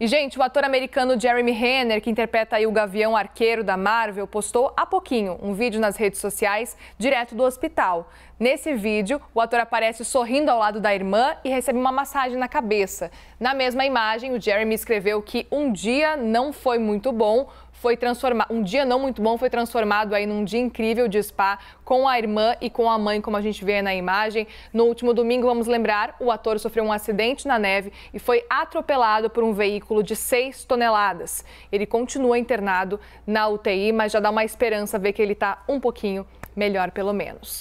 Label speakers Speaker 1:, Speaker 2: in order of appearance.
Speaker 1: E, gente, o ator americano Jeremy Renner, que interpreta o Gavião Arqueiro da Marvel, postou há pouquinho um vídeo nas redes sociais, direto do hospital. Nesse vídeo, o ator aparece sorrindo ao lado da irmã e recebe uma massagem na cabeça. Na mesma imagem, o Jeremy escreveu que um dia não foi muito bom, foi transformado, um dia não muito bom foi transformado aí num dia incrível de spa com a irmã e com a mãe, como a gente vê na imagem. No último domingo, vamos lembrar, o ator sofreu um acidente na neve e foi atropelado por um veículo de 6 toneladas. Ele continua internado na UTI, mas já dá uma esperança ver que ele está um pouquinho melhor, pelo menos.